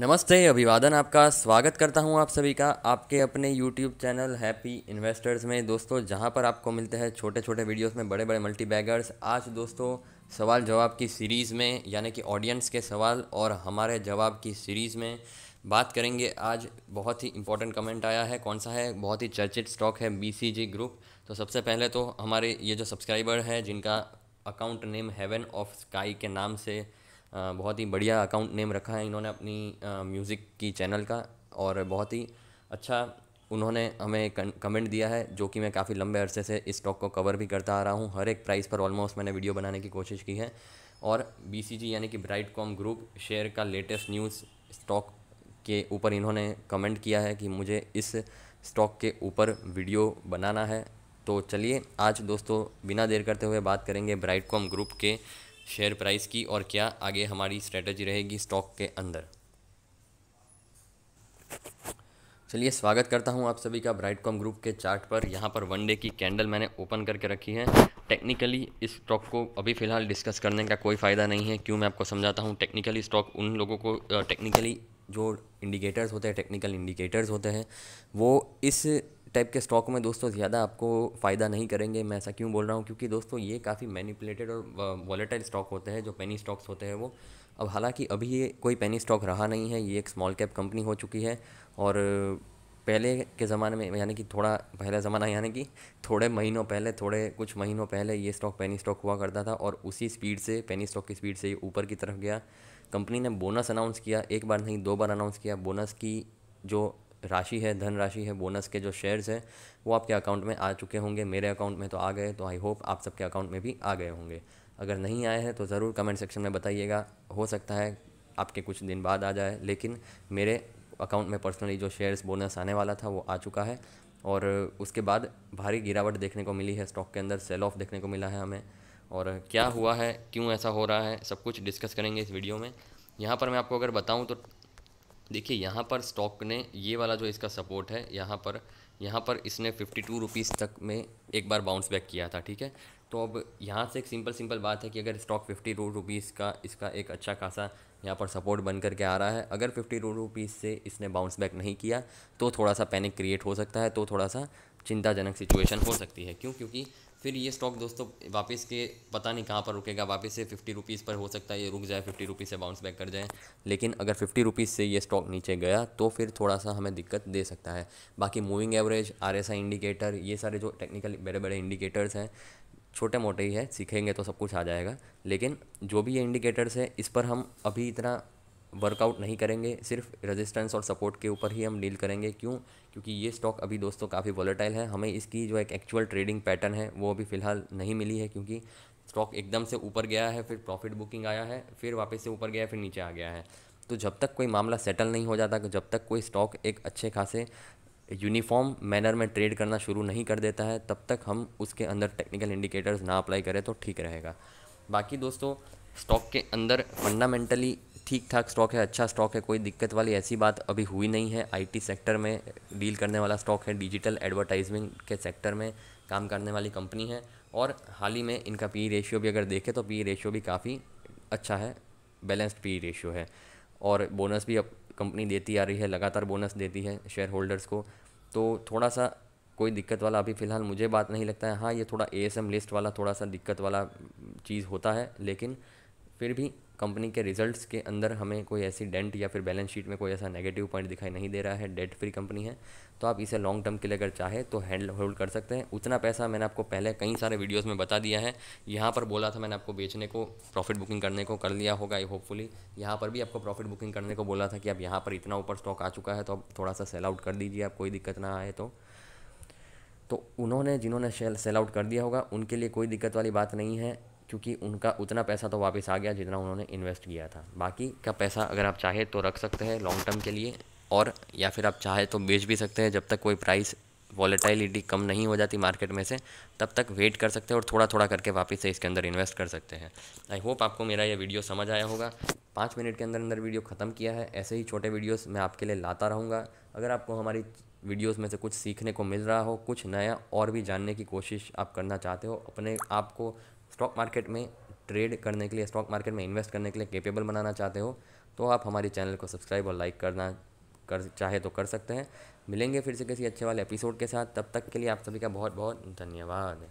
नमस्ते अभिवादन आपका स्वागत करता हूं आप सभी का आपके अपने यूट्यूब चैनल हैप्पी इन्वेस्टर्स में दोस्तों जहां पर आपको मिलते हैं छोटे छोटे वीडियोस में बड़े बड़े मल्टी बैगर्स आज दोस्तों सवाल जवाब की सीरीज़ में यानी कि ऑडियंस के सवाल और हमारे जवाब की सीरीज़ में बात करेंगे आज बहुत ही इंपॉर्टेंट कमेंट आया है कौन सा है बहुत ही चर्चित स्टॉक है बी ग्रुप तो सबसे पहले तो हमारे ये जो सब्सक्राइबर है जिनका account name heaven of sky के नाम से बहुत ही बढ़िया अकाउंट नेम रखा है इन्होंने अपनी म्यूज़िक की चैनल का और बहुत ही अच्छा उन्होंने हमें कमेंट दिया है जो कि मैं काफ़ी लंबे अरसे से इस स्टॉक को कवर भी करता आ रहा हूँ हर एक प्राइस पर ऑलमोस्ट मैंने वीडियो बनाने की कोशिश की है और बी यानी कि ब्राइट कॉम ग्रुप शेयर का लेटेस्ट न्यूज़ स्टॉक के ऊपर इन्होंने कमेंट किया है कि मुझे इस स्टॉक के ऊपर वीडियो बनाना है तो चलिए आज दोस्तों बिना देर करते हुए बात करेंगे ब्राइट कॉम ग्रुप के शेयर प्राइस की और क्या आगे हमारी स्ट्रेटजी रहेगी स्टॉक के अंदर चलिए स्वागत करता हूं आप सभी का ब्राइट कॉम ग्रुप के चार्ट पर यहां पर वन डे की कैंडल मैंने ओपन करके रखी है टेक्निकली इस स्टॉक को अभी फ़िलहाल डिस्कस करने का कोई फ़ायदा नहीं है क्यों मैं आपको समझाता हूं टेक्निकली स्टॉक उन लोगों को टेक्निकली जो इंडिकेटर्स होते हैं टेक्निकल इंडिकेटर्स होते हैं वो इस टाइप के स्टॉक में दोस्तों ज़्यादा आपको फ़ायदा नहीं करेंगे मैं ऐसा क्यों बोल रहा हूँ क्योंकि दोस्तों ये काफ़ी मैनिपुलेटेड और वॉलेटाइल स्टॉक होते हैं जो पेनी स्टॉक्स होते हैं वो अब हालांकि अभी ये कोई पेनी स्टॉक रहा नहीं है ये एक स्मॉल कैप कंपनी हो चुकी है और पहले के ज़माने में यानी कि थोड़ा पहला ज़माना यानी कि थोड़े महीनों पहले थोड़े कुछ महीनों पहले ये स्टॉक पेनी स्टॉक हुआ करता था और उसी स्पीड से पेनी स्टॉक की स्पीड से ये ऊपर की तरफ गया कंपनी ने बोनस अनाउंस किया एक बार नहीं दो बार अनाउंस किया बोनस की जो राशि है धन राशि है बोनस के जो शेयर्स हैं वो आपके अकाउंट में आ चुके होंगे मेरे अकाउंट में तो आ गए तो आई होप आप सबके अकाउंट में भी आ गए होंगे अगर नहीं आए हैं तो ज़रूर कमेंट सेक्शन में बताइएगा हो सकता है आपके कुछ दिन बाद आ जाए लेकिन मेरे अकाउंट में पर्सनली जो शेयर्स बोनस आने वाला था वो आ चुका है और उसके बाद भारी गिरावट देखने को मिली है स्टॉक के अंदर सेल ऑफ देखने को मिला है हमें और क्या हुआ है क्यों ऐसा हो रहा है सब कुछ डिस्कस करेंगे इस वीडियो में यहाँ पर मैं आपको अगर बताऊँ तो देखिए यहाँ पर स्टॉक ने ये वाला जो इसका सपोर्ट है यहाँ पर यहाँ पर इसने फिफ्टी टू रुपीज़ तक में एक बार बाउंस बैक किया था ठीक है तो अब यहाँ से एक सिंपल सिंपल बात है कि अगर स्टॉक फिफ्टी रो रुपीज़ का इसका एक अच्छा खासा यहाँ पर सपोर्ट बन करके आ रहा है अगर फिफ्टी रो रुपीज़ से इसने बाउंस बैक नहीं किया तो थोड़ा सा पैनिक क्रिएट हो सकता है तो थोड़ा सा चिंताजनक सिचुएशन हो सकती है क्यों क्योंकि फिर ये स्टॉक दोस्तों वापस के पता नहीं कहाँ पर रुकेगा वापस से फिफ्टी रुपीज़ पर हो सकता है ये रुक जाए फिफ्टी रुपीज़ से बाउंस बैक कर जाए लेकिन अगर फिफ्टी रुपीज़ से ये स्टॉक नीचे गया तो फिर थोड़ा सा हमें दिक्कत दे सकता है बाकी मूविंग एवरेज आर इंडिकेटर ये सारे जो टेक्निकल बड़े बड़े इंडिकेटर्स हैं छोटे मोटे ही है सीखेंगे तो सब कुछ आ जाएगा लेकिन जो भी ये इंडिकेटर्स है इस पर हम अभी इतना वर्कआउट नहीं करेंगे सिर्फ रेजिस्टेंस और सपोर्ट के ऊपर ही हम डील करेंगे क्यों क्योंकि ये स्टॉक अभी दोस्तों काफ़ी वॉलेटाइल है हमें इसकी जो एक एक्चुअल ट्रेडिंग पैटर्न है वो अभी फ़िलहाल नहीं मिली है क्योंकि स्टॉक एकदम से ऊपर गया है फिर प्रॉफिट बुकिंग आया है फिर वापस से ऊपर गया फिर नीचे आ गया है तो जब तक कोई मामला सेटल नहीं हो जाता जब तक कोई स्टॉक एक अच्छे खासे यूनिफॉर्म मैनर में ट्रेड करना शुरू नहीं कर देता है तब तक हम उसके अंदर टेक्निकल इंडिकेटर्स ना अप्लाई करें तो ठीक रहेगा बाकी दोस्तों स्टॉक के अंदर फंडामेंटली ठीक ठाक स्टॉक है अच्छा स्टॉक है कोई दिक्कत वाली ऐसी बात अभी हुई नहीं है आईटी सेक्टर में डील करने वाला स्टॉक है डिजिटल एडवर्टाइजमेंट के सेक्टर में काम करने वाली कंपनी है और हाल ही में इनका पी रेशियो e भी अगर देखें तो पी रेशियो e भी काफ़ी अच्छा है बैलेंस्ड पी रेशियो है और बोनस भी अब कंपनी देती आ रही है लगातार बोनस देती है शेयर होल्डर्स को तो थोड़ा सा कोई दिक्कत वाला अभी फ़िलहाल मुझे बात नहीं लगता है हाँ ये थोड़ा ए लिस्ट वाला थोड़ा सा दिक्कत वाला चीज़ होता है लेकिन फिर भी कंपनी के रिजल्ट्स के अंदर हमें कोई ऐसी डेंट या फिर बैलेंस शीट में कोई ऐसा नेगेटिव पॉइंट दिखाई नहीं दे रहा है डेट फ्री कंपनी है तो आप इसे लॉन्ग टर्म के लिए अगर चाहे तो हैंड होल्ड कर सकते हैं उतना पैसा मैंने आपको पहले कई सारे वीडियोस में बता दिया है यहाँ पर बोला था मैंने आपको बेचने को प्रॉफिट बुकिंग करने को कर लिया होगा आई होपफुली यहाँ पर भी आपको प्रॉफिट बुकिंग करने को बोला था कि आप यहाँ पर इतना ऊपर स्टॉक आ चुका है तो आप थोड़ा सा सेल आउट कर दीजिए आप कोई दिक्कत ना आए तो तो उन्होंने जिन्होंने सेल सेल आउट कर दिया होगा उनके लिए कोई दिक्कत वाली बात नहीं है क्योंकि उनका उतना पैसा तो वापस आ गया जितना उन्होंने इन्वेस्ट किया था बाकी का पैसा अगर आप चाहे तो रख सकते हैं लॉन्ग टर्म के लिए और या फिर आप चाहे तो बेच भी सकते हैं जब तक कोई प्राइस वॉलेटाइलिटी कम नहीं हो जाती मार्केट में से तब तक वेट कर सकते हैं और थोड़ा थोड़ा करके वापस से इसके अंदर इन्वेस्ट कर सकते हैं आई होप आपको मेरा ये वीडियो समझ आया होगा पाँच मिनट के अंदर अंदर वीडियो ख़त्म किया है ऐसे ही छोटे वीडियोस मैं आपके लिए लाता रहूँगा अगर आपको हमारी वीडियोस में से कुछ सीखने को मिल रहा हो कुछ नया और भी जानने की कोशिश आप करना चाहते हो अपने आप को स्टॉक मार्केट में ट्रेड करने के लिए स्टॉक मार्केट में इन्वेस्ट करने के लिए केपेबल बनाना चाहते हो तो आप हमारे चैनल को सब्सक्राइब और लाइक करना कर चाहे तो कर सकते हैं मिलेंगे फिर से किसी अच्छे वाले एपिसोड के साथ तब तक के लिए आप सभी का बहुत बहुत धन्यवाद